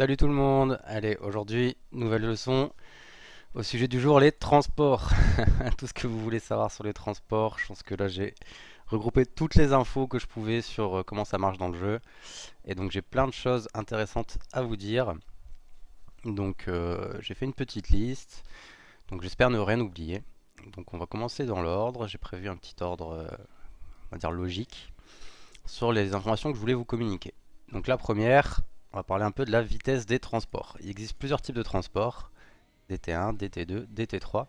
Salut tout le monde Allez, aujourd'hui, nouvelle leçon au sujet du jour, les transports. tout ce que vous voulez savoir sur les transports, je pense que là j'ai regroupé toutes les infos que je pouvais sur euh, comment ça marche dans le jeu. Et donc j'ai plein de choses intéressantes à vous dire. Donc euh, j'ai fait une petite liste, donc j'espère ne rien oublier. Donc on va commencer dans l'ordre, j'ai prévu un petit ordre, euh, on va dire logique, sur les informations que je voulais vous communiquer. Donc la première, on va parler un peu de la vitesse des transports. Il existe plusieurs types de transports, DT1, DT2, DT3.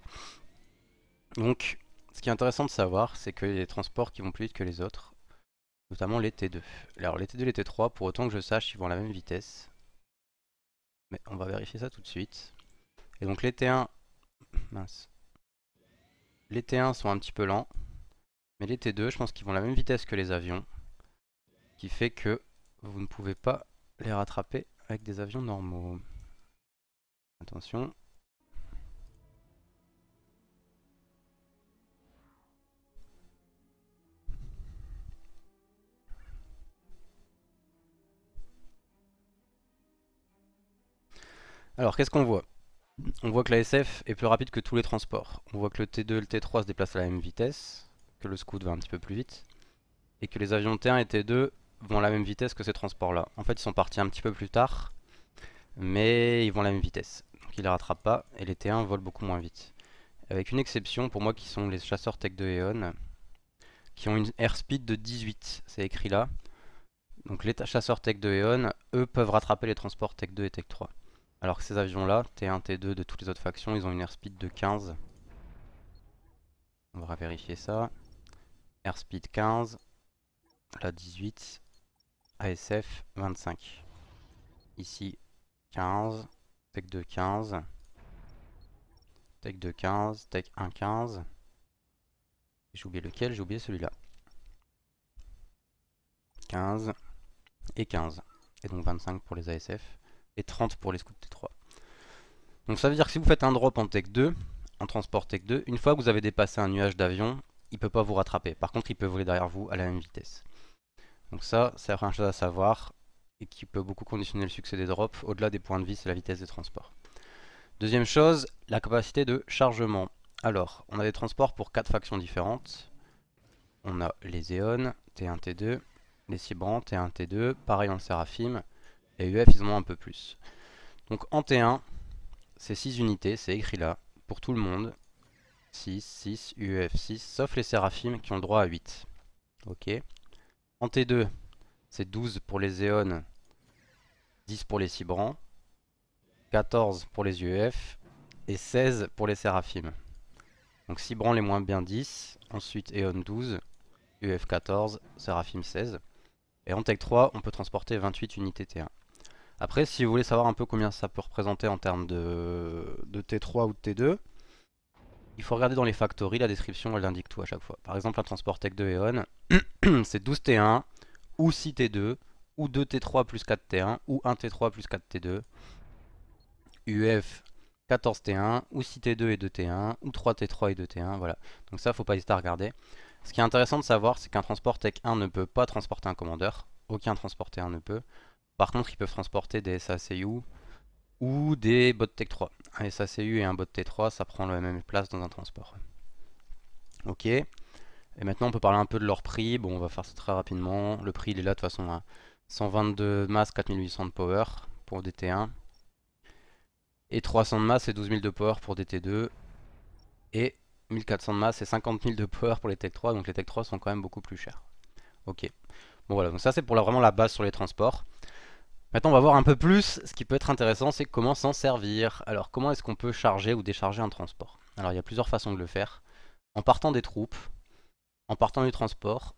Donc, ce qui est intéressant de savoir, c'est que les transports qui vont plus vite que les autres, notamment les T2. Alors, les T2 et les T3, pour autant que je sache, ils vont à la même vitesse. Mais on va vérifier ça tout de suite. Et donc les T1... Mince. Les T1 sont un petit peu lents. Mais les T2, je pense qu'ils vont à la même vitesse que les avions. Ce qui fait que vous ne pouvez pas les rattraper avec des avions normaux. Attention. Alors, qu'est-ce qu'on voit On voit que la SF est plus rapide que tous les transports. On voit que le T2 et le T3 se déplacent à la même vitesse, que le Scout va un petit peu plus vite, et que les avions T1 et T2 vont la même vitesse que ces transports-là. En fait, ils sont partis un petit peu plus tard, mais ils vont à la même vitesse. Donc ils les rattrapent pas, et les T1 volent beaucoup moins vite. Avec une exception pour moi qui sont les chasseurs Tech de Eon, qui ont une airspeed de 18, c'est écrit là. Donc les chasseurs Tech de Eon, eux peuvent rattraper les transports Tech 2 et Tech 3. Alors que ces avions-là, T1, T2 de toutes les autres factions, ils ont une airspeed de 15. On va vérifier ça. Airspeed 15, la 18. ASF 25. Ici 15, tech 2 15, tech 2 15, tech 1 15. J'ai oublié lequel, j'ai oublié celui-là. 15 et 15. Et donc 25 pour les ASF et 30 pour les scouts T3. Donc ça veut dire que si vous faites un drop en tech 2, en transport tech 2, une fois que vous avez dépassé un nuage d'avion, il peut pas vous rattraper. Par contre, il peut voler derrière vous à la même vitesse. Donc ça, c'est la première chose à savoir et qui peut beaucoup conditionner le succès des drops. Au-delà des points de vie, c'est la vitesse des transport. Deuxième chose, la capacité de chargement. Alors, on a des transports pour 4 factions différentes. On a les Eon, T1, T2, les Cibrans, T1, T2, pareil en Seraphim, et UF e ils en ont un peu plus. Donc en T1, c'est 6 unités, c'est écrit là, pour tout le monde. 6, 6, UF 6, sauf les Seraphim qui ont le droit à 8. Ok. En T2, c'est 12 pour les Eon, 10 pour les Cibrans, 14 pour les UEF et 16 pour les séraphimes. Donc Cibran les moins bien 10, ensuite Eon 12, UF 14, Séraphim 16. Et en Tech 3, on peut transporter 28 unités T1. Après, si vous voulez savoir un peu combien ça peut représenter en termes de, de T3 ou de T2, il faut regarder dans les factories, la description elle indique tout à chaque fois. Par exemple, un transport tech de Eon, c'est 12 T1 ou 6 T2 ou 2 T3 plus 4 T1 ou 1 T3 plus 4 T2. UF 14 T1 ou 6 T2 et 2 T1 ou 3 T3 et 2 T1, voilà. Donc ça, faut pas hésiter à regarder. Ce qui est intéressant de savoir, c'est qu'un transport Tech 1 ne peut pas transporter un commandeur. Aucun transport T1 ne peut. Par contre, ils peuvent transporter des SACU ou des bots Tech 3 un SACU et un bot T3, ça prend la même place dans un transport. Ok. Et maintenant, on peut parler un peu de leur prix. Bon, on va faire ça très rapidement. Le prix, il est là de toute façon à 122 masse, 4800 de power pour DT1. Et 300 de masse et 12000 de power pour DT2. Et 1400 de masse et 50 000 de power pour les Tech 3. Donc les Tech 3 sont quand même beaucoup plus chers. Ok. Bon voilà, donc ça c'est pour vraiment la base sur les transports. Maintenant, on va voir un peu plus. Ce qui peut être intéressant, c'est comment s'en servir. Alors, comment est-ce qu'on peut charger ou décharger un transport Alors, il y a plusieurs façons de le faire. En partant des troupes, en partant du transport,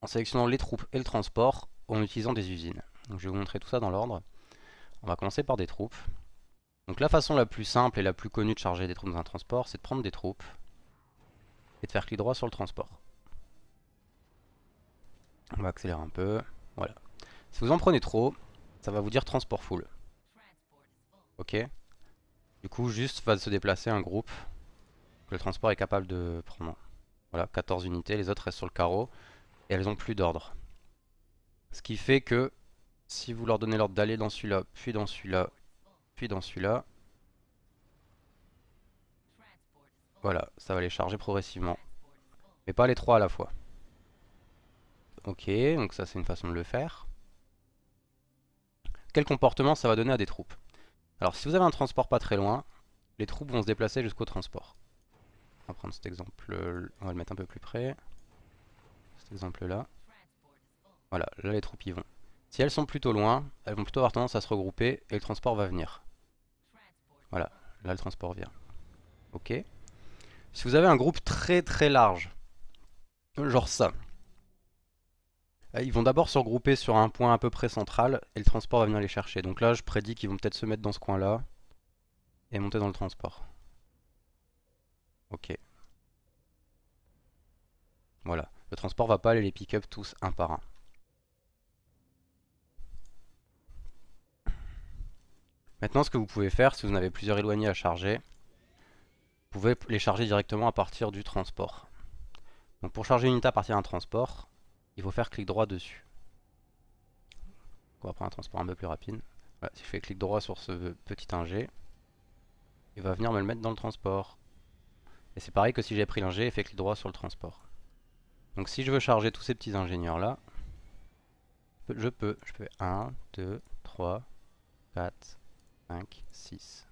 en sélectionnant les troupes et le transport, en utilisant des usines. Donc, je vais vous montrer tout ça dans l'ordre. On va commencer par des troupes. Donc, la façon la plus simple et la plus connue de charger des troupes dans un transport, c'est de prendre des troupes et de faire clic droit sur le transport. On va accélérer un peu. Voilà. Si vous en prenez trop, ça va vous dire transport full. Ok. Du coup, juste va se déplacer un groupe que le transport est capable de prendre. Voilà, 14 unités, les autres restent sur le carreau et elles ont plus d'ordre. Ce qui fait que si vous leur donnez l'ordre d'aller dans celui-là, puis dans celui-là, puis dans celui-là, voilà, ça va les charger progressivement. Mais pas les trois à la fois. Ok, donc ça c'est une façon de le faire quel comportement ça va donner à des troupes. Alors si vous avez un transport pas très loin, les troupes vont se déplacer jusqu'au transport. On va prendre cet exemple, on va le mettre un peu plus près. Cet exemple là. Voilà, là les troupes y vont. Si elles sont plutôt loin, elles vont plutôt avoir tendance à se regrouper et le transport va venir. Voilà, là le transport vient. Ok. Si vous avez un groupe très très large, genre ça, ah, ils vont d'abord se regrouper sur un point à peu près central et le transport va venir les chercher. Donc là, je prédis qu'ils vont peut-être se mettre dans ce coin-là et monter dans le transport. Ok. Voilà. Le transport va pas aller les pick-up tous un par un. Maintenant, ce que vous pouvez faire, si vous en avez plusieurs éloignés à charger, vous pouvez les charger directement à partir du transport. Donc pour charger une unité à partir d'un transport, il faut faire clic droit dessus. On va prendre un transport un peu plus rapide. Voilà, si je fais clic droit sur ce petit ingé, il va venir me le mettre dans le transport. Et c'est pareil que si j'ai pris l'ingé et fait clic droit sur le transport. Donc si je veux charger tous ces petits ingénieurs là, je peux. Je peux 1, 2, 3, 4, 5, 6.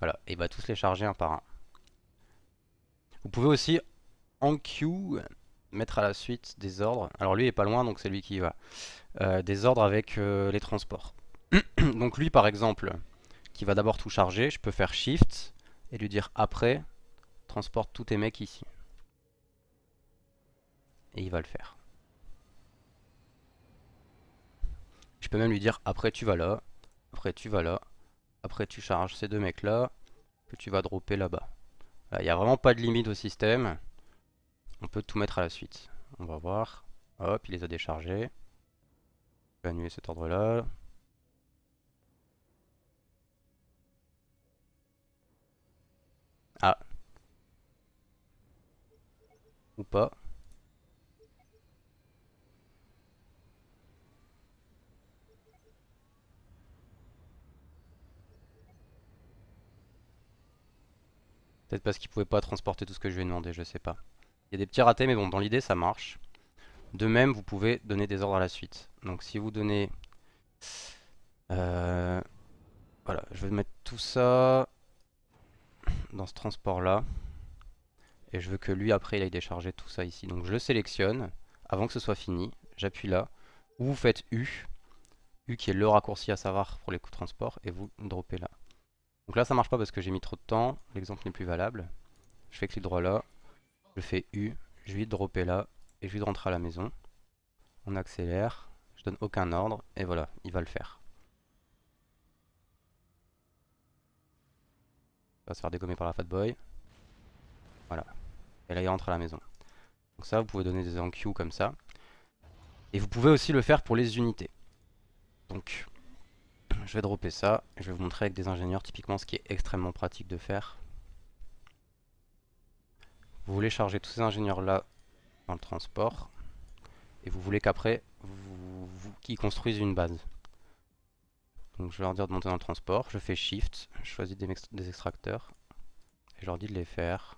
Voilà, et il va tous les charger un par un. Vous pouvez aussi en queue mettre à la suite des ordres. Alors lui il est pas loin, donc c'est lui qui va. Euh, des ordres avec euh, les transports. donc lui, par exemple, qui va d'abord tout charger, je peux faire Shift et lui dire après, transporte tous tes mecs ici. Et il va le faire. Je peux même lui dire après tu vas là, après tu vas là, après tu charges ces deux mecs là, que tu vas dropper là-bas. Il n'y a vraiment pas de limite au système on peut tout mettre à la suite. On va voir. Hop, il les a déchargés. Je vais annuler cet ordre-là. Ah. Ou pas. Peut-être parce qu'il pouvait pas transporter tout ce que je lui ai demandé, je sais pas. Il y a des petits ratés, mais bon, dans l'idée, ça marche. De même, vous pouvez donner des ordres à la suite. Donc si vous donnez... Euh, voilà, je vais mettre tout ça dans ce transport-là. Et je veux que lui, après, il aille décharger tout ça ici. Donc je le sélectionne. Avant que ce soit fini, j'appuie là. Ou vous faites U. U qui est le raccourci à savoir pour les coups de transport. Et vous dropez là. Donc là, ça marche pas parce que j'ai mis trop de temps. L'exemple n'est plus valable. Je fais clic droit là. Je fais U, je vais dropper là et je vais rentrer à la maison. On accélère, je donne aucun ordre et voilà, il va le faire. Il va se faire dégommer par la Fat Boy. Voilà. Et là, il rentre à la maison. Donc ça, vous pouvez donner des enqueues comme ça. Et vous pouvez aussi le faire pour les unités. Donc, je vais dropper ça. Je vais vous montrer avec des ingénieurs typiquement ce qui est extrêmement pratique de faire. Vous voulez charger tous ces ingénieurs-là dans le transport. Et vous voulez qu'après, vous, qu'ils construisent une base. Donc je vais leur dire de monter dans le transport. Je fais Shift, je choisis des, extracteurs. Et je leur dis de les faire.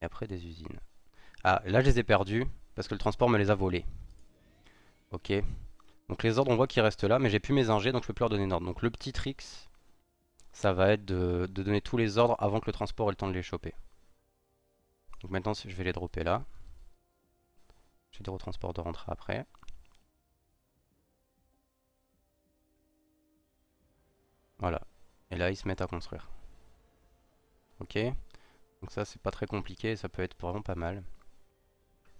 Et après des usines. Ah, là je les ai perdus parce que le transport me les a volés. Ok. Donc les ordres, on voit qu'ils restent là, mais j'ai plus mes ingés, donc je peux plus leur donner d'ordre. Donc le petit tricks, ça va être de, de donner tous les ordres avant que le transport ait le temps de les choper. Donc maintenant, je vais les dropper là, j'ai des retransports de rentrer après. Voilà. Et là, ils se mettent à construire. Ok Donc ça, c'est pas très compliqué, ça peut être vraiment pas mal.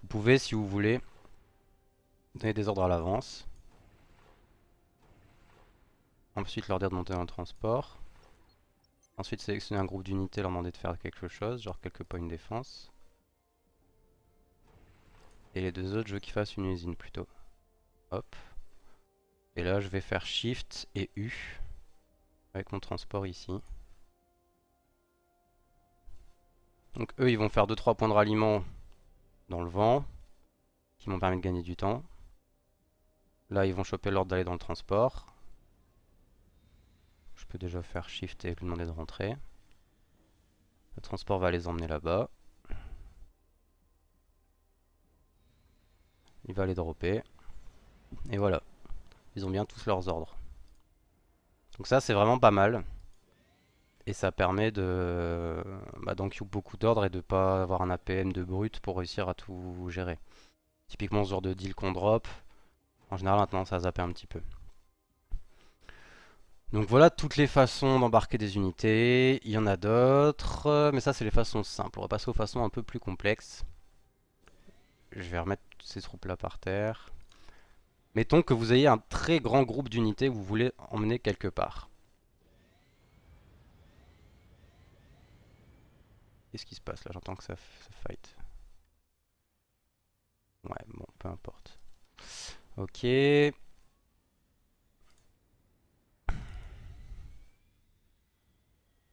Vous pouvez, si vous voulez, donner des ordres à l'avance. Ensuite, leur dire de monter un transport. Ensuite, sélectionner un groupe d'unités, leur demander de faire quelque chose, genre quelques points de défense. Et les deux autres, je veux qu'ils fassent une usine plutôt. Hop. Et là, je vais faire Shift et U avec mon transport ici. Donc eux, ils vont faire 2-3 points de ralliement dans le vent, qui m'ont permis de gagner du temps. Là, ils vont choper l'ordre d'aller dans le transport déjà faire shift et lui demander de rentrer. Le transport va les emmener là-bas. Il va les dropper. Et voilà. Ils ont bien tous leurs ordres. Donc ça c'est vraiment pas mal. Et ça permet de bah, donc beaucoup d'ordres et de pas avoir un APM de brut pour réussir à tout gérer. Typiquement ce genre de deal qu'on drop, en général maintenant a tendance un petit peu. Donc voilà toutes les façons d'embarquer des unités, il y en a d'autres, euh, mais ça c'est les façons simples, on va passer aux façons un peu plus complexes. Je vais remettre ces troupes là par terre. Mettons que vous ayez un très grand groupe d'unités que vous voulez emmener quelque part. Qu'est-ce qui se passe là J'entends que ça, ça fight. Ouais, bon, peu importe. Ok.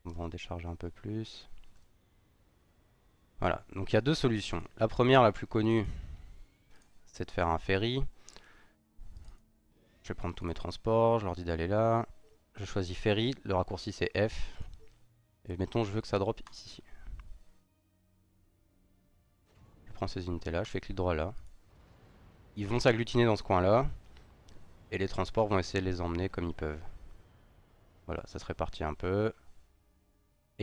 On va en décharger un peu plus. Voilà, donc il y a deux solutions. La première, la plus connue, c'est de faire un ferry. Je vais prendre tous mes transports, je leur dis d'aller là. Je choisis ferry, le raccourci c'est F. Et mettons, je veux que ça drop ici. Je prends ces unités là, je fais clic droit là. Ils vont s'agglutiner dans ce coin là. Et les transports vont essayer de les emmener comme ils peuvent. Voilà, ça se répartit un peu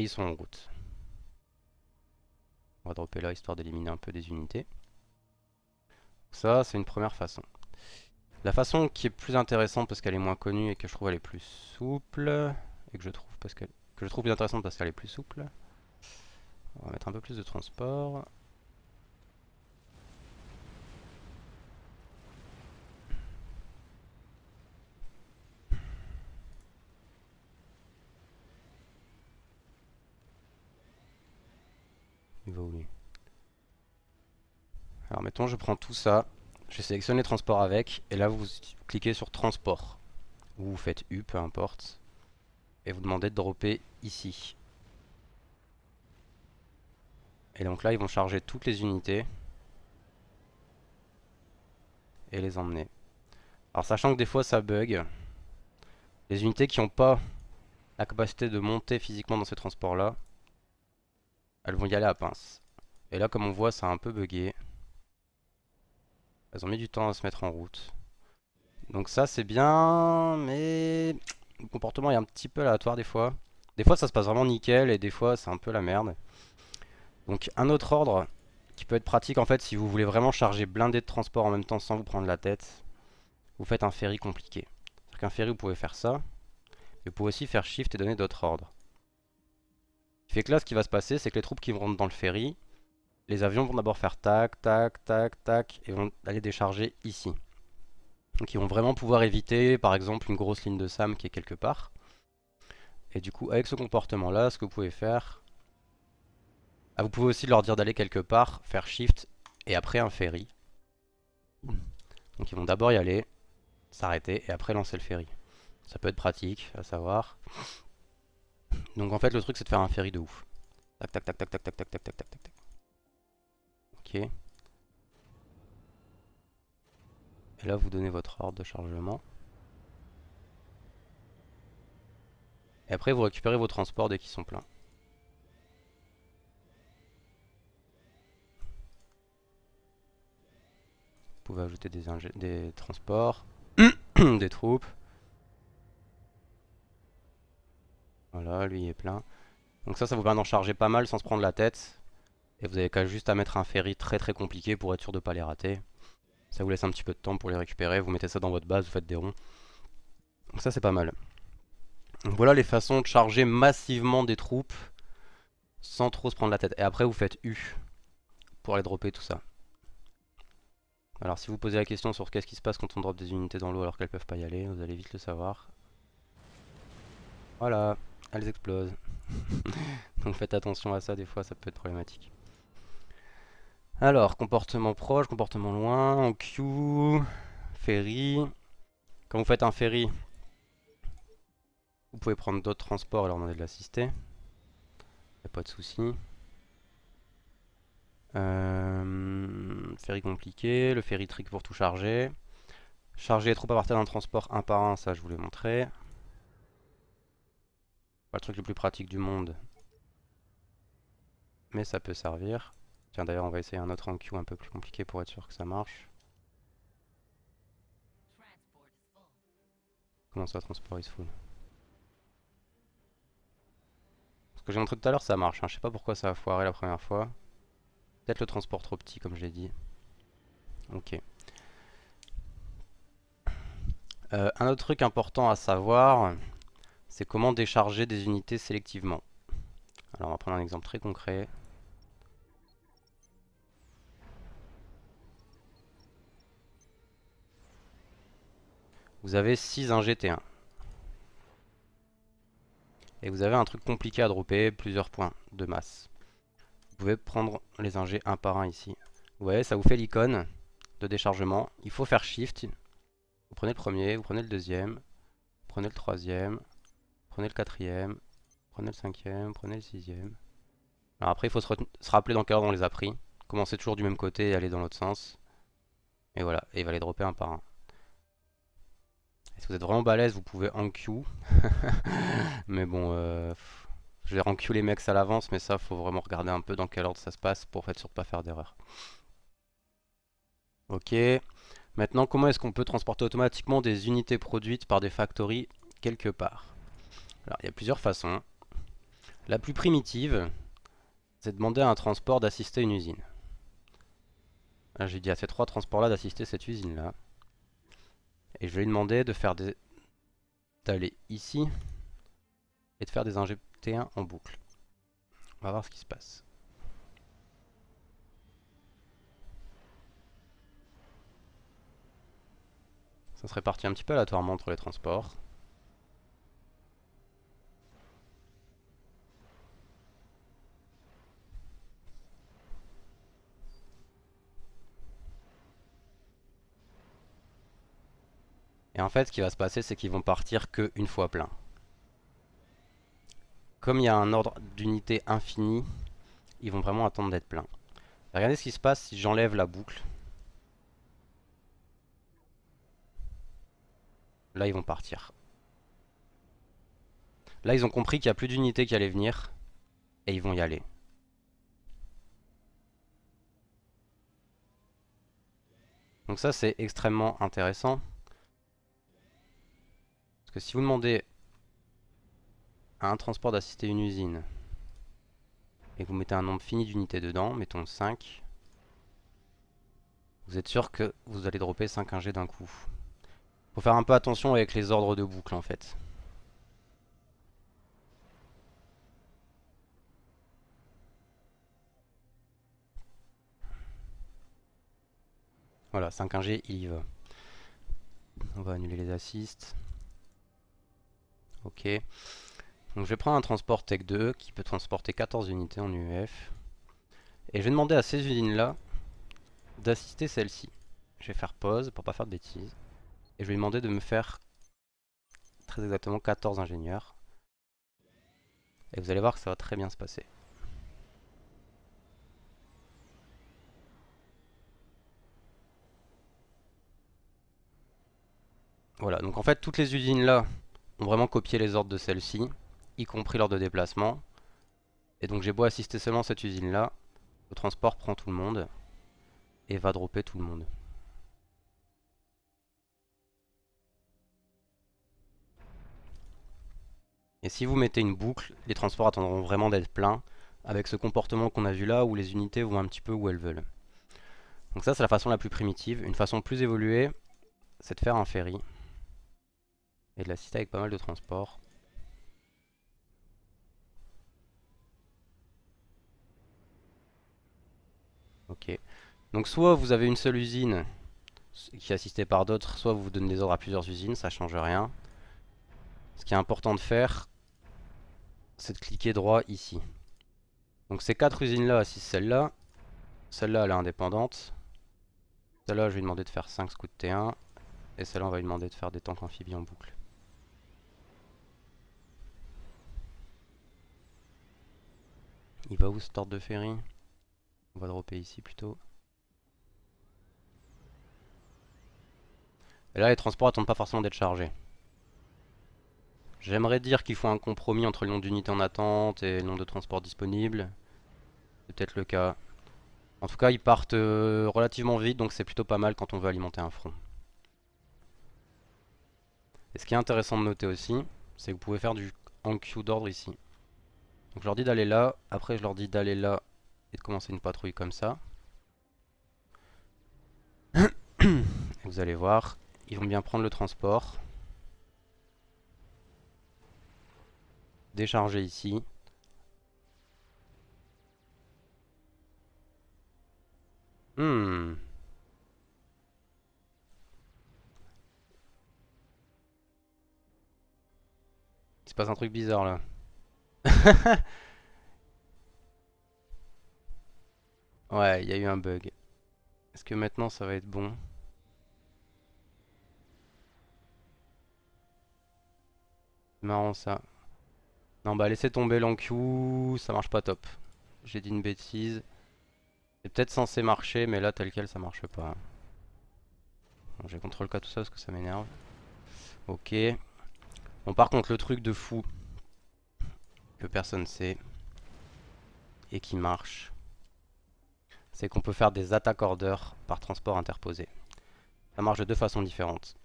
ils sont en route. On va dropper là histoire d'éliminer un peu des unités. Ça, c'est une première façon. La façon qui est plus intéressante parce qu'elle est moins connue et que je trouve elle est plus souple et que je trouve parce que je trouve plus intéressante parce qu'elle est plus souple. On va mettre un peu plus de transport. Alors mettons je prends tout ça, je sélectionne les transports avec, et là vous cliquez sur transport, ou vous faites U, peu importe, et vous demandez de dropper ici. Et donc là ils vont charger toutes les unités, et les emmener. Alors sachant que des fois ça bug, les unités qui n'ont pas la capacité de monter physiquement dans ces transports là, elles vont y aller à pince. Et là comme on voit ça a un peu bugué. Elles ont mis du temps à se mettre en route. Donc ça c'est bien, mais le comportement est un petit peu aléatoire des fois. Des fois ça se passe vraiment nickel et des fois c'est un peu la merde. Donc un autre ordre qui peut être pratique en fait si vous voulez vraiment charger blindé de transport en même temps sans vous prendre la tête, vous faites un ferry compliqué. C'est-à-dire qu'un ferry vous pouvez faire ça, mais vous pouvez aussi faire shift et donner d'autres ordres. Ce qui fait que là ce qui va se passer c'est que les troupes qui vont rentrer dans le ferry, les avions vont d'abord faire tac, tac, tac, tac, et vont aller décharger ici. Donc ils vont vraiment pouvoir éviter, par exemple, une grosse ligne de SAM qui est quelque part. Et du coup, avec ce comportement-là, ce que vous pouvez faire... Ah, vous pouvez aussi leur dire d'aller quelque part, faire Shift, et après un ferry. Donc ils vont d'abord y aller, s'arrêter, et après lancer le ferry. Ça peut être pratique, à savoir. Donc en fait, le truc, c'est de faire un ferry de ouf. Tac, tac, tac, tac, tac, tac, tac, tac, tac, tac, tac. Et là, vous donnez votre ordre de chargement. Et après, vous récupérez vos transports dès qu'ils sont pleins. Vous pouvez ajouter des, des transports, des troupes. Voilà, lui il est plein. Donc ça, ça vous permet d'en charger pas mal sans se prendre la tête. Et vous avez qu'à juste à mettre un ferry très très compliqué pour être sûr de pas les rater. Ça vous laisse un petit peu de temps pour les récupérer, vous mettez ça dans votre base, vous faites des ronds. Donc ça c'est pas mal. voilà les façons de charger massivement des troupes sans trop se prendre la tête. Et après vous faites U pour aller dropper tout ça. Alors si vous posez la question sur qu'est-ce qui se passe quand on drop des unités dans l'eau alors qu'elles peuvent pas y aller, vous allez vite le savoir. Voilà, elles explosent. Donc faites attention à ça, des fois ça peut être problématique. Alors, comportement proche, comportement loin, en queue, ferry. Quand vous faites un ferry, vous pouvez prendre d'autres transports et leur demander de l'assister. Y'a pas de souci. Euh, ferry compliqué, le ferry trick pour tout charger. Charger les troupes à partir d'un transport un par un, ça je vous l'ai montré. Pas le truc le plus pratique du monde. Mais ça peut servir. Tiens, d'ailleurs, on va essayer un autre en queue un peu plus compliqué pour être sûr que ça marche. Comment ça, transport is full Ce que j'ai montré tout à l'heure, ça marche. Hein. Je sais pas pourquoi ça a foiré la première fois. Peut-être le transport trop petit, comme je l'ai dit. Ok. Euh, un autre truc important à savoir, c'est comment décharger des unités sélectivement. Alors on va prendre un exemple très concret. Vous avez 6 ingés T1. Et vous avez un truc compliqué à dropper, plusieurs points de masse. Vous pouvez prendre les ingés un par un ici. Vous voyez, ça vous fait l'icône de déchargement. Il faut faire Shift. Vous prenez le premier, vous prenez le deuxième, vous prenez le troisième, vous prenez le quatrième, vous prenez le cinquième, vous prenez le sixième. Alors après, il faut se, rappeler dans quel ordre on les a pris. Commencez toujours du même côté et aller dans l'autre sens. Et voilà, et il va les dropper un par un si vous êtes vraiment balèze, vous pouvez en queue. mais bon, euh, je vais en queue les mecs à l'avance, mais ça, faut vraiment regarder un peu dans quel ordre ça se passe pour être sûr pas faire d'erreur. Ok. Maintenant, comment est-ce qu'on peut transporter automatiquement des unités produites par des factories quelque part Alors, il y a plusieurs façons. La plus primitive, c'est demander à un transport d'assister une usine. Ah, j'ai dit à ces trois transports-là d'assister cette usine-là. Et je vais lui demander de faire des... d'aller ici et de faire des injectés en boucle. On va voir ce qui se passe. Ça se répartit un petit peu aléatoirement entre les transports. Et en fait, ce qui va se passer, c'est qu'ils vont partir qu'une fois plein. Comme il y a un ordre d'unité infini, ils vont vraiment attendre d'être pleins. Regardez ce qui se passe si j'enlève la boucle. Là, ils vont partir. Là, ils ont compris qu'il n'y a plus d'unité qui allait venir. Et ils vont y aller. Donc ça, c'est extrêmement intéressant. Parce que si vous demandez à un transport d'assister une usine et que vous mettez un nombre fini d'unités dedans, mettons 5, vous êtes sûr que vous allez dropper 5 1G d'un coup. Il Faut faire un peu attention avec les ordres de boucle en fait. Voilà, 5 G, il y va. On va annuler les assists. Ok. Donc je vais prendre un transport Tech 2 qui peut transporter 14 unités en UF. E Et je vais demander à ces usines-là d'assister celle-ci. Je vais faire pause pour pas faire de bêtises. Et je vais lui demander de me faire très exactement 14 ingénieurs. Et vous allez voir que ça va très bien se passer. Voilà, donc en fait toutes les usines là vraiment copié les ordres de celle-ci, y compris lors de déplacement. Et donc j'ai beau assister seulement cette usine-là, le transport prend tout le monde et va dropper tout le monde. Et si vous mettez une boucle, les transports attendront vraiment d'être pleins, avec ce comportement qu'on a vu là où les unités vont un petit peu où elles veulent. Donc ça c'est la façon la plus primitive, une façon plus évoluée, c'est de faire un ferry et de la cité avec pas mal de transport. Ok. Donc soit vous avez une seule usine qui est assistée par d'autres, soit vous vous donnez des ordres à plusieurs usines, ça change rien. Ce qui est important de faire, c'est de cliquer droit ici. Donc ces quatre usines là assistent celle-là. Celle-là elle est indépendante. Celle-là je vais lui demander de faire 5 scouts T1. Et celle-là on va lui demander de faire des tanks amphibies en boucle. Il va où ce de ferry On va dropper ici plutôt. Et là, les transports attendent pas forcément d'être chargés. J'aimerais dire qu'il faut un compromis entre le nombre d'unités en attente et le nombre de transports disponibles. C'est peut-être le cas. En tout cas, ils partent euh, relativement vite, donc c'est plutôt pas mal quand on veut alimenter un front. Et ce qui est intéressant de noter aussi, c'est que vous pouvez faire du en queue d'ordre ici. Donc je leur dis d'aller là, après je leur dis d'aller là et de commencer une patrouille comme ça. vous allez voir, ils vont bien prendre le transport. Décharger ici. Hmm. Il se passe un truc bizarre là. ouais, il y a eu un bug. Est-ce que maintenant ça va être bon Marrant ça. Non bah laissez tomber l'encu ça marche pas top. J'ai dit une bêtise. C'est peut-être censé marcher, mais là tel quel ça marche pas. J'ai contrôle cas tout ça parce que ça m'énerve. Ok. Bon par contre le truc de fou, que personne sait et qui marche, c'est qu'on peut faire des attaques order par transport interposé. Ça marche de deux façons différentes.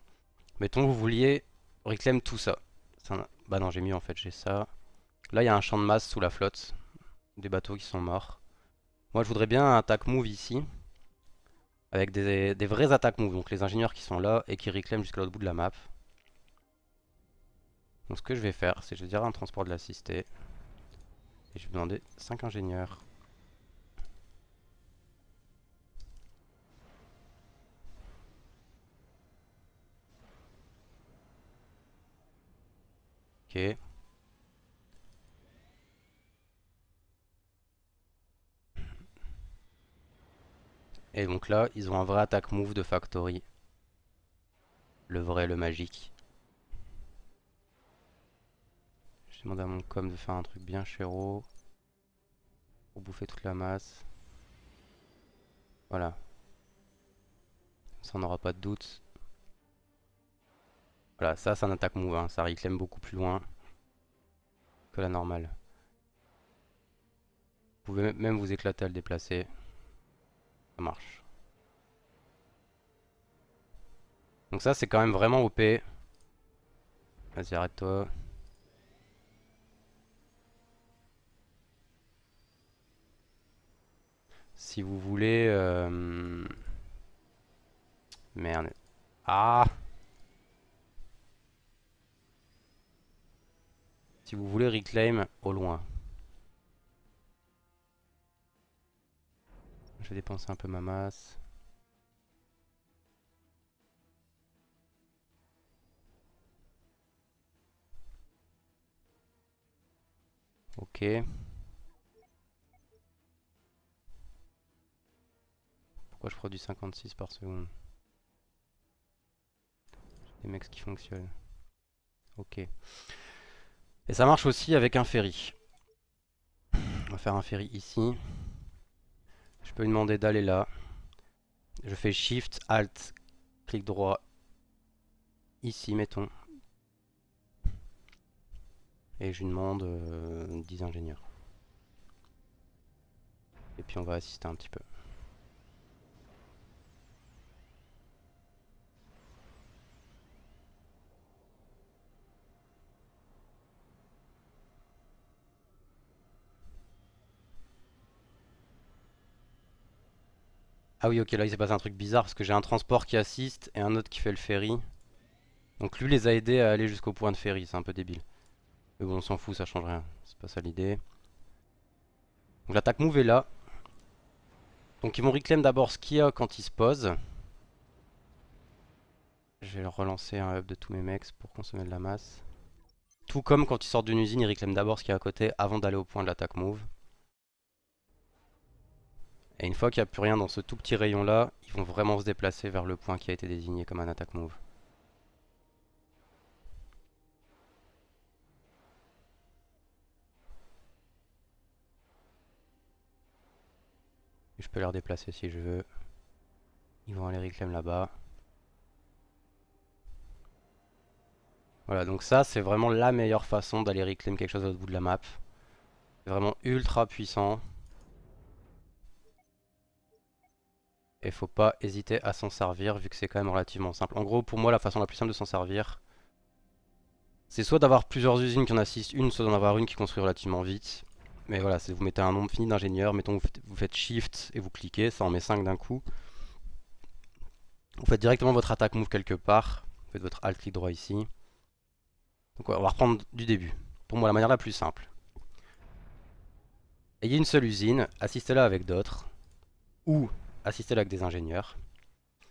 Mettons vous vouliez reclaim tout ça. bah non j'ai mis en fait, j'ai ça. Là il y a un champ de masse sous la flotte, des bateaux qui sont morts. Moi je voudrais bien un attack move ici, avec des, vrais vraies attaques move, donc les ingénieurs qui sont là et qui réclament jusqu'à l'autre bout de la map. Donc ce que je vais faire, c'est je vais dire un transport de l'assisté. Et je vais demander 5 ingénieurs. Ok. Et donc là, ils ont un vrai attaque move de Factory. Le vrai, le magique. demander à mon com de faire un truc bien chéro. Pour bouffer toute la masse. Voilà. Ça, on n'aura pas de doute. Voilà, ça, c'est un attaque move. Hein. Ça réclame beaucoup plus loin que la normale. Vous pouvez même vous éclater à le déplacer. Ça marche. Donc ça, c'est quand même vraiment OP. Vas-y, arrête-toi. si vous voulez... Euh, merde. Ah Si vous voulez reclaim au loin. Je vais dépenser un peu ma masse. Ok. je produis 56 par seconde Des mecs qui fonctionnent. Ok. Et ça marche aussi avec un ferry. On va faire un ferry ici. Je peux lui demander d'aller là. Je fais Shift, Alt, clic droit. Ici, mettons. Et je lui demande 10 euh, ingénieurs. Et puis on va assister un petit peu. Ah oui, ok, là il s'est passé un truc bizarre parce que j'ai un transport qui assiste et un autre qui fait le ferry. Donc lui les a aidés à aller jusqu'au point de ferry, c'est un peu débile. Mais bon, on s'en fout, ça change rien. C'est pas ça l'idée. Donc l'attaque move est là. Donc ils vont reclaim d'abord ce qu'il y a quand ils se posent. Je vais relancer un hub de tous mes mecs pour consommer de la masse. Tout comme quand ils sortent d'une usine, ils réclament d'abord ce qu'il y a à côté avant d'aller au point de l'attaque move. Et une fois qu'il n'y a plus rien dans ce tout petit rayon là, ils vont vraiment se déplacer vers le point qui a été désigné comme un attack move. Je peux les déplacer si je veux. Ils vont aller réclamer là-bas. Voilà, donc ça, c'est vraiment la meilleure façon d'aller reclaim quelque chose à bout de la map. C'est vraiment ultra puissant. et faut pas hésiter à s'en servir vu que c'est quand même relativement simple. En gros, pour moi, la façon la plus simple de s'en servir, c'est soit d'avoir plusieurs usines qui en assistent une, soit d'en avoir une qui construit relativement vite. Mais voilà, vous mettez un nombre fini d'ingénieurs, mettons vous faites, Shift et vous cliquez, ça en met 5 d'un coup. Vous faites directement votre attaque move quelque part, vous faites votre alt clic droit ici. Donc on va reprendre du début, pour moi la manière la plus simple. Ayez une seule usine, assistez-la avec d'autres, ou assistez avec des ingénieurs.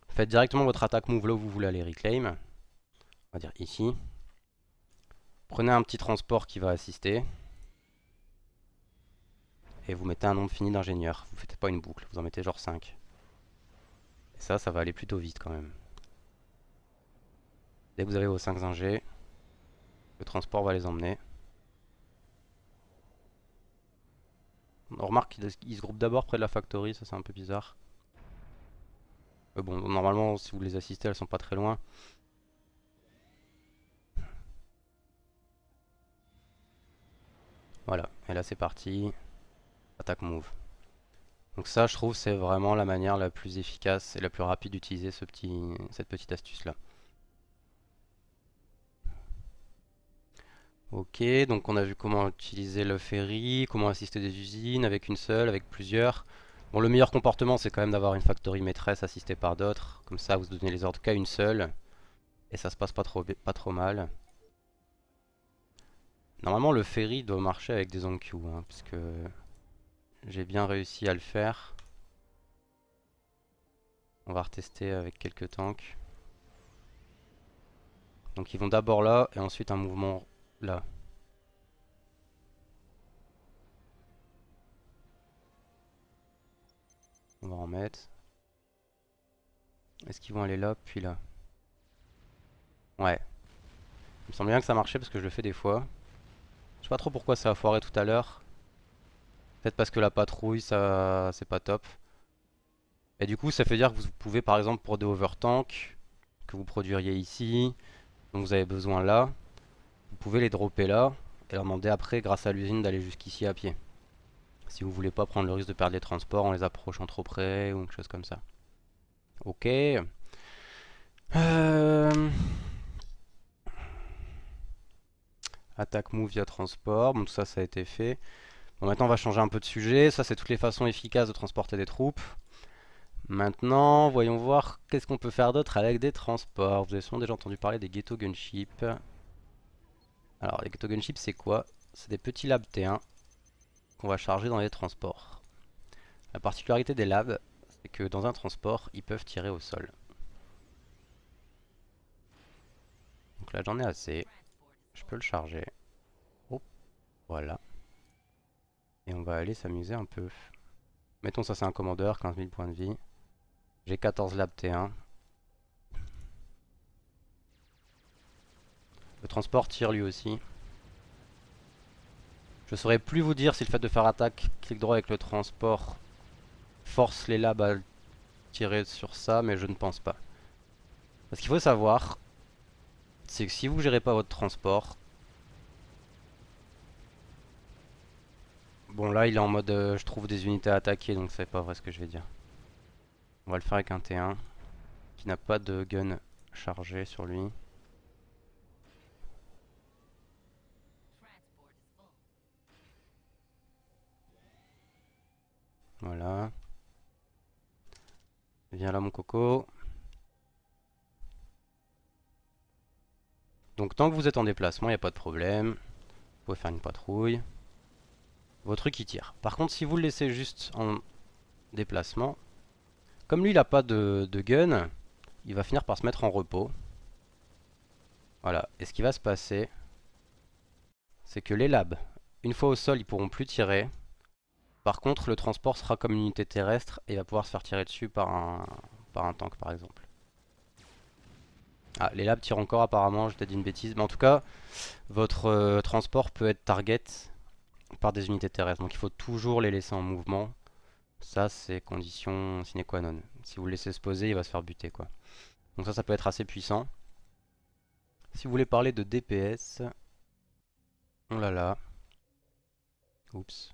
Faites directement votre attaque move là vous voulez aller reclaim. On va dire ici. Prenez un petit transport qui va assister. Et vous mettez un nombre fini d'ingénieurs. Vous ne faites pas une boucle, vous en mettez genre 5. Et ça, ça va aller plutôt vite quand même. Dès que vous avez vos 5 ingés, le transport va les emmener. On remarque qu'ils se groupent d'abord près de la factory, ça c'est un peu bizarre bon, normalement, si vous les assistez, elles sont pas très loin. Voilà, et là c'est parti. Attaque move. Donc ça, je trouve, c'est vraiment la manière la plus efficace et la plus rapide d'utiliser ce petit, cette petite astuce-là. Ok, donc on a vu comment utiliser le ferry, comment assister des usines avec une seule, avec plusieurs. Bon, le meilleur comportement, c'est quand même d'avoir une factory maîtresse assistée par d'autres. Comme ça, vous donnez les ordres qu'à une seule. Et ça se passe pas trop, pas trop mal. Normalement, le ferry doit marcher avec des onq, hein, puisque j'ai bien réussi à le faire. On va retester avec quelques tanks. Donc ils vont d'abord là, et ensuite un mouvement là. On va en mettre. Est-ce qu'ils vont aller là, puis là Ouais. Il me semble bien que ça marchait parce que je le fais des fois. Je sais pas trop pourquoi ça a foiré tout à l'heure. Peut-être parce que la patrouille, ça, c'est pas top. Et du coup, ça fait dire que vous pouvez, par exemple, pour des overtanks, que vous produiriez ici, dont vous avez besoin là, vous pouvez les dropper là, et leur demander après, grâce à l'usine, d'aller jusqu'ici à pied. Si vous voulez pas prendre le risque de perdre les transports en les approchant trop près ou quelque chose comme ça. Ok. Euh, Attaque move via transport. Bon, tout ça, ça a été fait. Bon, maintenant, on va changer un peu de sujet. Ça, c'est toutes les façons efficaces de transporter des troupes. Maintenant, voyons voir qu'est-ce qu'on peut faire d'autre avec des transports. Vous avez sûrement déjà entendu parler des ghetto gunships. Alors, les ghetto gunships, c'est quoi C'est des petits labs T1 on va charger dans les transports. La particularité des labs, c'est que dans un transport, ils peuvent tirer au sol. Donc là j'en ai assez, je peux le charger. voilà. Et on va aller s'amuser un peu. Mettons ça c'est un commandeur, 15 000 points de vie. J'ai 14 labs T1. Le transport tire lui aussi. Je saurais plus vous dire si le fait de faire attaque, clic droit avec le transport, force les labs à tirer sur ça, mais je ne pense pas. Parce qu'il faut savoir, c'est que si vous gérez pas votre transport, Bon là il est en mode euh, je trouve des unités à attaquer donc c'est pas vrai ce que je vais dire. On va le faire avec un T1 qui n'a pas de gun chargé sur lui. Voilà. Viens là mon coco. Donc tant que vous êtes en déplacement, il n'y a pas de problème. Vous pouvez faire une patrouille. Votre truc il tire. Par contre, si vous le laissez juste en déplacement, comme lui il n'a pas de, gun, il va finir par se mettre en repos. Voilà. Et ce qui va se passer, c'est que les labs, une fois au sol, ils pourront plus tirer. Par contre, le transport sera comme une unité terrestre et va pouvoir se faire tirer dessus par un, par un tank par exemple. Ah, les labs tirent encore apparemment, j'ai peut-être une bêtise. Mais en tout cas, votre euh, transport peut être target par des unités terrestres. Donc il faut toujours les laisser en mouvement. Ça, c'est condition sine qua non. Si vous le laissez se poser, il va se faire buter quoi. Donc ça, ça peut être assez puissant. Si vous voulez parler de DPS... Oh là là. Oups.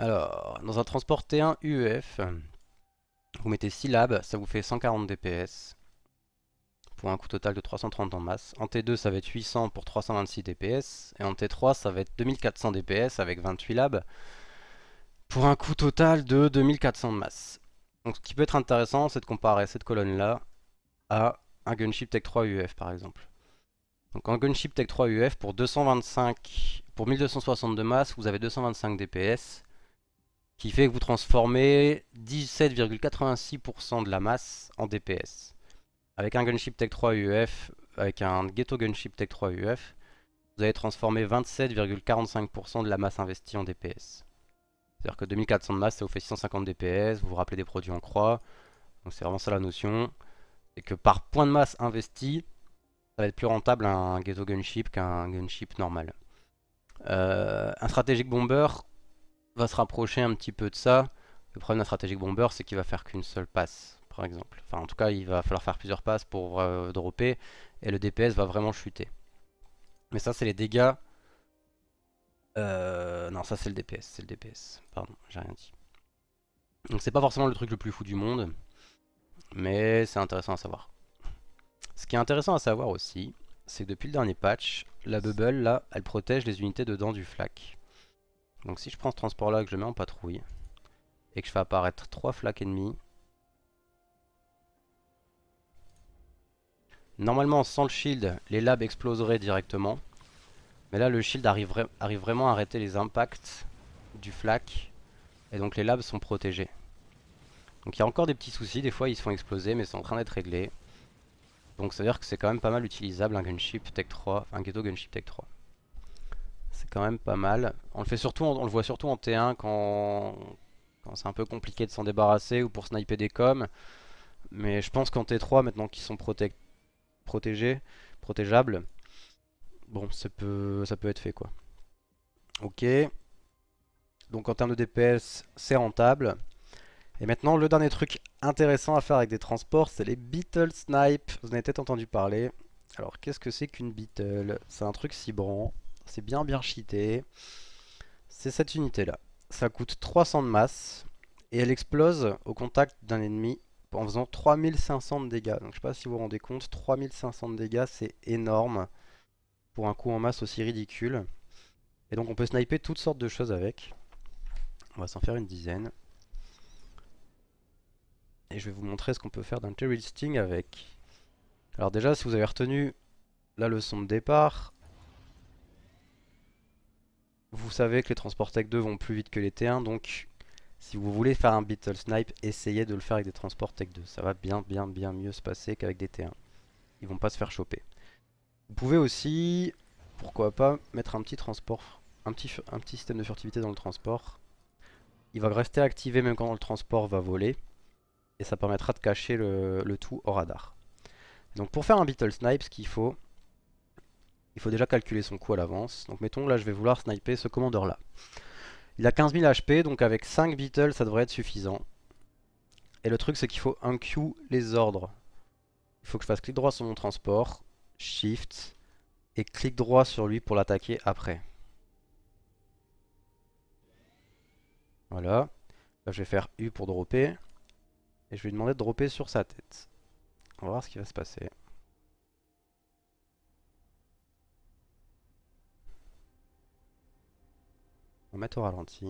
Alors, dans un transport T1 UEF, vous mettez 6 labs, ça vous fait 140 DPS pour un coût total de 330 en masse. En T2, ça va être 800 pour 326 DPS. Et en T3, ça va être 2400 DPS avec 28 labs pour un coût total de 2400 de masse. Donc ce qui peut être intéressant, c'est de comparer cette colonne-là à un Gunship Tech 3 UF e par exemple. Donc en Gunship Tech 3 UF, e pour, 225, pour 1260 de masse, vous avez 225 DPS qui fait que vous transformez 17,86% de la masse en DPS. Avec un Gunship Tech 3 UF, e avec un Ghetto Gunship Tech 3 UF, e vous allez transformer 27,45% de la masse investie en DPS. C'est-à-dire que 2400 de masse, ça vous fait 650 DPS, vous vous rappelez des produits en croix, donc c'est vraiment ça la notion. Et que par point de masse investi, ça va être plus rentable un Ghetto Gunship qu'un Gunship normal. Euh, un stratégique bomber, va se rapprocher un petit peu de ça. Le problème d'un stratégique bomber, c'est qu'il va faire qu'une seule passe, par exemple. Enfin, en tout cas, il va falloir faire plusieurs passes pour euh, dropper, et le DPS va vraiment chuter. Mais ça, c'est les dégâts. Euh, non, ça, c'est le DPS, c'est le DPS. Pardon, j'ai rien dit. Donc, c'est pas forcément le truc le plus fou du monde, mais c'est intéressant à savoir. Ce qui est intéressant à savoir aussi, c'est que depuis le dernier patch, la bubble, là, elle protège les unités dedans du flak. Donc si je prends ce transport là et que je le mets en patrouille, et que je fais apparaître 3 flaques ennemis normalement sans le shield, les labs exploseraient directement. Mais là le shield arrive, vraiment à arrêter les impacts du flak, et donc les labs sont protégés. Donc il y a encore des petits soucis, des fois ils se font exploser mais c'est en train d'être réglé. Donc ça veut dire que c'est quand même pas mal utilisable un Gunship Tech 3, un Ghetto Gunship Tech 3. C'est quand même pas mal. On le fait surtout, on, le voit surtout en T1 quand, c'est un peu compliqué de s'en débarrasser ou pour sniper des coms. Mais je pense qu'en T3, maintenant qu'ils sont protégés, protégeables, bon, ça peut, ça peut être fait quoi. Ok. Donc en termes de DPS, c'est rentable. Et maintenant, le dernier truc intéressant à faire avec des transports, c'est les Beetle Snipe. Vous en avez peut-être entendu parler. Alors, qu'est-ce que c'est qu'une Beetle C'est un truc branc. C'est bien bien cheaté. C'est cette unité là. Ça coûte 300 de masse et elle explose au contact d'un ennemi en faisant 3500 de dégâts. Donc je sais pas si vous vous rendez compte, 3500 de dégâts c'est énorme pour un coup en masse aussi ridicule. Et donc on peut sniper toutes sortes de choses avec. On va s'en faire une dizaine. Et je vais vous montrer ce qu'on peut faire d'un le Sting avec. Alors déjà si vous avez retenu la leçon de départ, vous savez que les transports Tech 2 vont plus vite que les T1, donc si vous voulez faire un Beetle Snipe, essayez de le faire avec des transports Tech 2. Ça va bien, bien, bien mieux se passer qu'avec des T1. Ils vont pas se faire choper. Vous pouvez aussi, pourquoi pas, mettre un petit transport, un petit, un petit système de furtivité dans le transport. Il va rester activé même quand le transport va voler. Et ça permettra de cacher le, le tout au radar. Donc pour faire un Beetle Snipe, ce qu'il faut, il faut déjà calculer son coût à l'avance. Donc mettons, là je vais vouloir sniper ce commandeur là. Il a 15 000 HP, donc avec 5 Beatles ça devrait être suffisant. Et le truc c'est qu'il faut un Q les ordres. Il faut que je fasse clic droit sur mon transport, Shift, et clic droit sur lui pour l'attaquer après. Voilà. Là, je vais faire U pour dropper. Et je vais lui demander de dropper sur sa tête. On va voir ce qui va se passer. mettre au ralenti.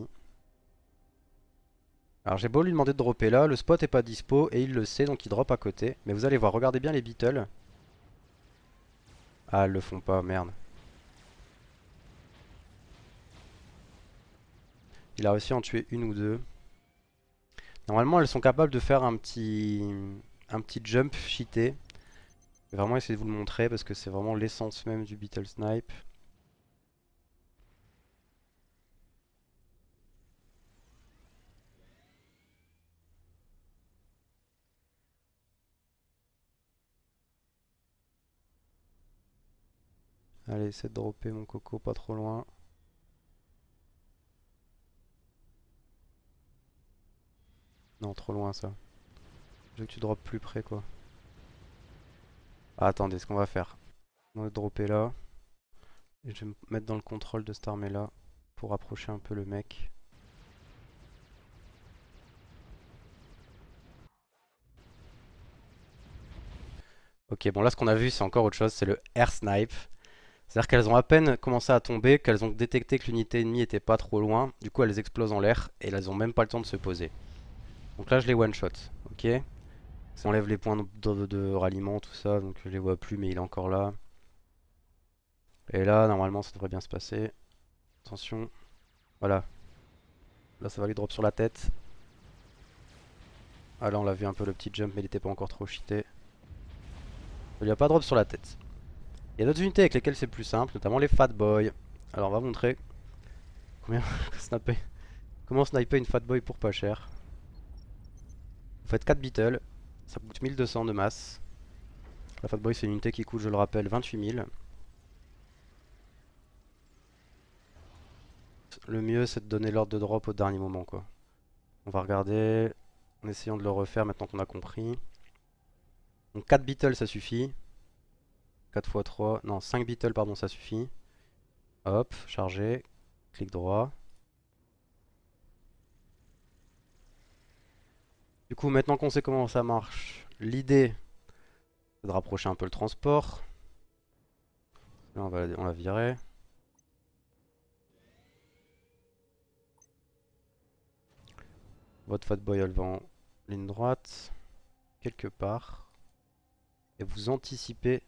Alors j'ai beau lui demander de dropper là, le spot est pas dispo et il le sait donc il drop à côté. Mais vous allez voir, regardez bien les Beatles. Ah, elles le font pas, merde. Il a réussi à en tuer une ou deux. Normalement, elles sont capables de faire un petit, un petit jump cheaté. Je vais vraiment essayer de vous le montrer parce que c'est vraiment l'essence même du Beetle Snipe. Allez, essaie de dropper mon coco pas trop loin. Non, trop loin ça. Je veux que tu droppes plus près quoi. Ah, attendez, ce qu'on va faire. On va dropper là. Et je vais me mettre dans le contrôle de cette armée là pour rapprocher un peu le mec. Ok, bon là ce qu'on a vu c'est encore autre chose, c'est le air snipe. C'est-à-dire qu'elles ont à peine commencé à tomber, qu'elles ont détecté que l'unité ennemie était pas trop loin, du coup elles explosent en l'air et elles ont même pas le temps de se poser. Donc là je les one shot, ok Ça enlève les points de, ralliement, tout ça, donc je les vois plus mais il est encore là. Et là normalement ça devrait bien se passer. Attention, voilà. Là ça va lui drop sur la tête. Ah là on l'a vu un peu le petit jump mais il était pas encore trop cheaté. Il n'y a pas drop sur la tête. Il y a d'autres unités avec lesquelles c'est plus simple, notamment les Fat Boy. Alors on va montrer combien Comment sniper une Fat Boy pour pas cher. Vous faites 4 Beatles, ça coûte 1200 de masse. La Fat Boy c'est une unité qui coûte, je le rappelle, 28 000. Le mieux c'est de donner l'ordre de drop au dernier moment quoi. On va regarder en essayant de le refaire maintenant qu'on a compris. Donc 4 Beatles ça suffit. 4 x 3, non 5 Beatles pardon ça suffit. Hop, chargé, clic droit. Du coup maintenant qu'on sait comment ça marche, l'idée c'est de rapprocher un peu le transport. Là on va, on virer. Votre boy, elle va en ligne droite, quelque part. Et vous anticipez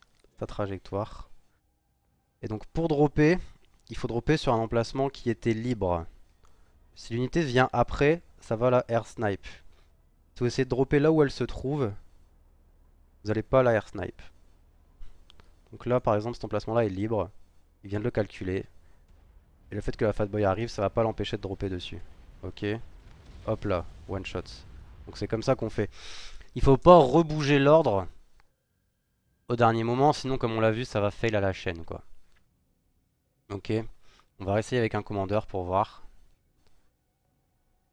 trajectoire. Et donc pour dropper, il faut dropper sur un emplacement qui était libre. Si l'unité vient après, ça va la air snipe. Si vous essayez de dropper là où elle se trouve, vous n'allez pas la air snipe. Donc là par exemple cet emplacement là est libre, il vient de le calculer. Et le fait que la fat boy arrive, ça va pas l'empêcher de dropper dessus. Ok, hop là, one shot. Donc c'est comme ça qu'on fait. Il faut pas rebouger l'ordre au dernier moment, sinon comme on l'a vu, ça va fail à la chaîne quoi. Ok, on va essayer avec un commandeur pour voir.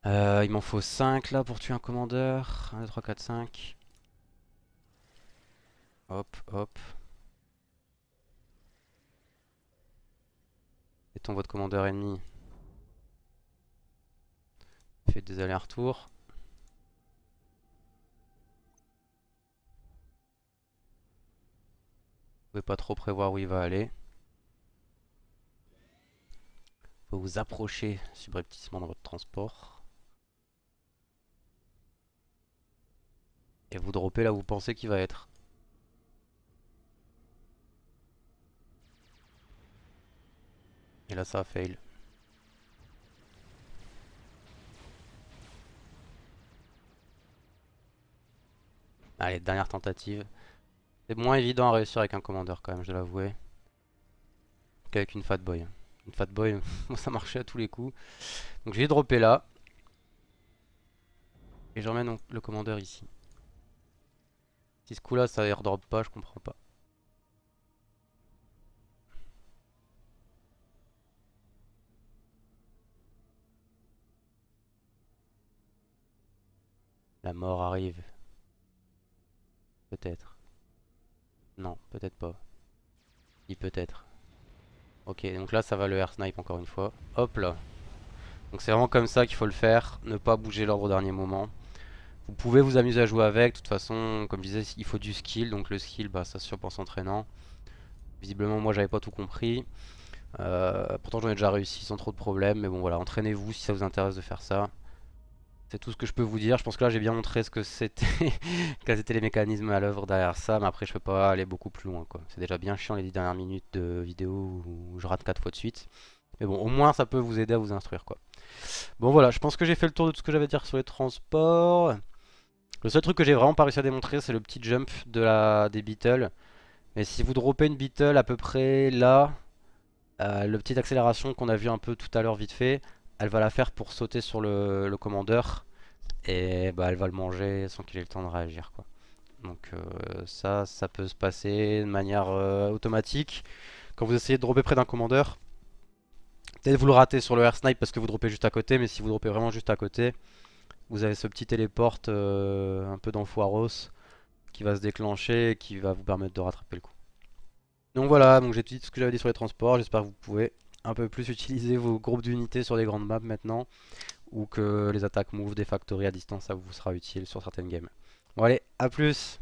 Euh, il m'en faut 5 là pour tuer un commandeur. 1, 2, 3, 4, 5. Hop, hop. Mettons votre commandeur ennemi. Faites des allers-retours. pas trop prévoir où il va aller. Vous vous approcher subrepticement dans votre transport. Et vous dropez là où vous pensez qu'il va être. Et là ça a fail. Allez, dernière tentative. C'est moins évident à réussir avec un commandeur quand même, je dois Qu'avec une fat boy. Une fat boy, ça marchait à tous les coups. Donc je vais dropper là. Et j'emmène le commandeur ici. Si ce coup là ça airdrop pas, je comprends pas. La mort arrive. Peut-être. Non, peut-être pas. Il peut-être. Ok, donc là ça va le air snipe encore une fois. Hop là. Donc c'est vraiment comme ça qu'il faut le faire, ne pas bouger l'ordre au dernier moment. Vous pouvez vous amuser à jouer avec, de toute façon, comme je disais, il faut du skill, donc le skill, bah, ça se en Visiblement, moi, j'avais pas tout compris. Euh, pourtant, j'en ai déjà réussi sans trop de problèmes, mais bon, voilà, entraînez-vous si ça vous intéresse de faire ça. C'est tout ce que je peux vous dire. Je pense que là j'ai bien montré ce que c'était, quels étaient les mécanismes à l'œuvre derrière ça, mais après je peux pas aller beaucoup plus loin. C'est déjà bien chiant les 10 dernières minutes de vidéo où je rate 4 fois de suite. Mais bon, au moins ça peut vous aider à vous instruire quoi. Bon voilà, je pense que j'ai fait le tour de tout ce que j'avais à dire sur les transports. Le seul truc que j'ai vraiment pas réussi à démontrer c'est le petit jump de la... des Beatles. Mais si vous dropez une Beatle à peu près là, euh, le petit accélération qu'on a vu un peu tout à l'heure vite fait, elle va la faire pour sauter sur le, commandeur et bah, elle va le manger sans qu'il ait le temps de réagir quoi. Donc euh, ça, ça peut se passer de manière euh, automatique. Quand vous essayez de dropper près d'un commandeur, peut-être vous le ratez sur le air snipe parce que vous dropez juste à côté, mais si vous dropez vraiment juste à côté, vous avez ce petit téléporte euh, un peu d'enfoiros qui va se déclencher et qui va vous permettre de rattraper le coup. Donc voilà, donc j'ai dit tout ce que j'avais dit sur les transports, j'espère que vous pouvez un peu plus utiliser vos groupes d'unités sur les grandes maps maintenant, ou que les attaques move des factories à distance, ça vous sera utile sur certaines games. Bon allez, à plus